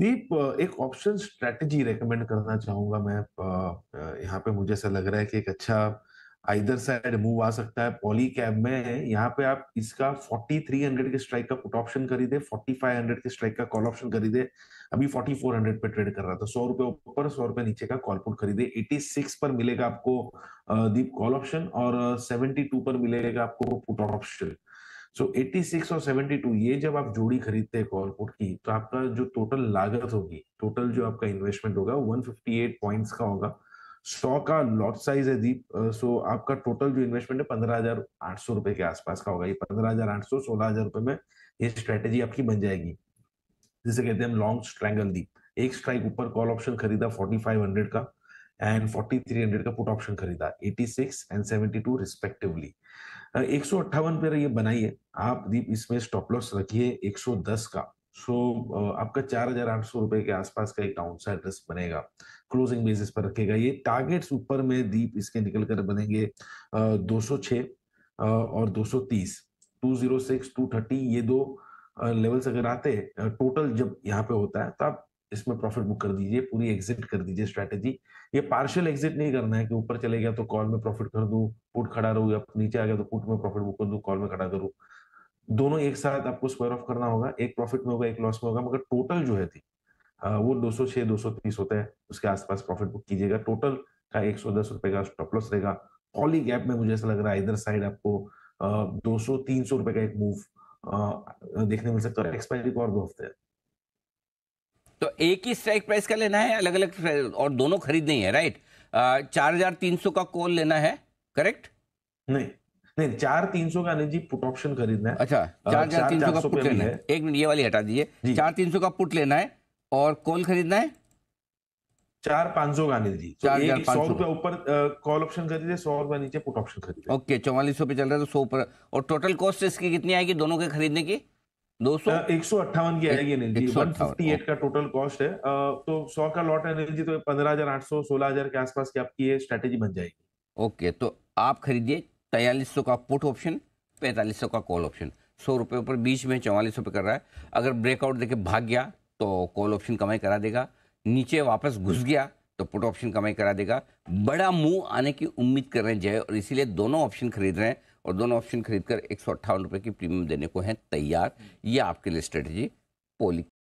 दीप एक option strategy recommend करना चाहूंगा मैं यहाँ पे मुझे ऐसा लग रहा है कि एक अच्छा आइदर साइड मूव आ सकता है पॉली कैब में यहाँ पे आप इसका 4300 के स्ट्राइक का पुट ऑप्शन खरीदे 4500 के स्ट्राइक का कॉल ऑप्शन खरीदे अभी 4400 पे ट्रेड कर रहा था सौ रुपए ऊपर सौ रुपए नीचे का कॉल पुट खरीदे 86 पर मिलेगा आपको दीप कॉल ऑप्शन और 72 पर मिलेगा आपको put option so eighty six और सेवेंटी टू ये जब आप जोड़ी खरीदते हैं कॉल पुट की तो आपका जो टोटल लागत होगी टोटल जो आपका इन्वेस्टमेंट होगा एट पॉइंट्स का होगा सौ का लॉट साइज है दीप सो आपका टोटल जो इन्वेस्टमेंट है पंद्रह हजार आठ सौ रुपए के आसपास का होगा ये पंद्रह हजार आठ सौ सोलह हजार रुपए में ये स्ट्रेटेजी आपकी बन जाएगी जिसे कहते हैं हम लॉन्ग स्ट्रैंगल दीप एक स्ट्राइक ऊपर कॉल ऑप्शन खरीदा फोर्टी फाइव हंड्रेड का एंड फोर्टी थ्री हंड्रेड का पुट ऑप्शन खरीदा eighty six and seventy two respectively एक सौ अट्ठावन पे ये बनाइए आप दीप इसमें स्टॉप लॉस रखिए एक सौ दस का सो so, आपका चार हजार आठ सौ रुपए के आसपास का एक डाउन साइड रिस्क बनेगा क्लोजिंग बेसिस पर रखेगा ये टारगेट्स ऊपर में दीप इसके निकल कर बनेंगे दो सौ छ और दो सौ तीस two zero six two thirty ये दो लेवल्स अगर आते टोटल जब यहाँ पे होता है तो आप इसमें प्रॉफिट बुक कर दीजिए पूरी एग्जिट कर दीजिए स्ट्रेटेजी ये पार्शियल एग्जिट नहीं करना है कि ऊपर चले गया तो कॉल में प्रॉफिट कर दू पुट खड़ा रहू या नीचे आ गया तो पुट में प्रॉफिट बुक कर दू कॉल में खड़ा करूँ दोनों एक साथ आपको स्क्वायर ऑफ करना होगा एक प्रॉफिट में होगा एक लॉस में होगा मगर टोटल जो है थी हाँ, वो दो दो सौ छह सौ तीस होता है उसके आसपास प्रॉफिट बुक कीजिएगा टोटल का एक सौ दस रुपए का स्टॉप लॉस रहेगा पॉली गैप में मुझे ऐसा लग रहा है इधर साइड आपको दो सौ तीन सौ रुपए का एक मूव देखने मिल सकता है एक्सपायरी को और दो हफ्ते तो एक ही स्ट्राइक प्राइस का लेना है अलग अलग और दोनों खरीदनी है राइट चार हजार तीन सौ का कॉल लेना है करेक्ट नहीं नहीं चार तीन सौ का नहीं जी पुट ऑप्शन खरीदना है अच्छा चार हजार तीन सौ का पुट लेना है एक मिनट ये वाली हटा दीजिए चार तीन सौ का पुट लेना है और कॉल खरीदना है चार पांच सौ का अनिल जी तो चार हजार पांच सौ रुपए ऊपर कॉल ऑप्शन खरीदे सौ रुपए नीचे पुट ऑप्शन खरीदे ओके चौवालीस सौ पे चल रहा है तो सौ ऊपर और टोटल कॉस्ट इसकी कितनी आएगी दोनों के खरीदने की दो सौ एक सौ अट्ठावन तो पंद्रह सोलह हजार के तो आप खरीदिए तैयलीस सौ का पुट ऑप्शन पैंतालीस सौ का कॉल ऑप्शन सौ रुपए ऊपर बीच में चौवालीस रुपए कर रहा है अगर ब्रेकआउट देखे भाग गया तो कॉल ऑप्शन कमाई करा देगा नीचे वापस घुस गया तो पुट ऑप्शन कमाई करा देगा बड़ा मुंह आने की उम्मीद कर रहे हैं जय और इसीलिए दोनों ऑप्शन खरीद रहे हैं और दोनों ऑप्शन खरीदकर एक सौ अट्ठावन रुपये की प्रीमियम देने को हैं तैयार ये आपके लिए स्ट्रेटजी पोलिक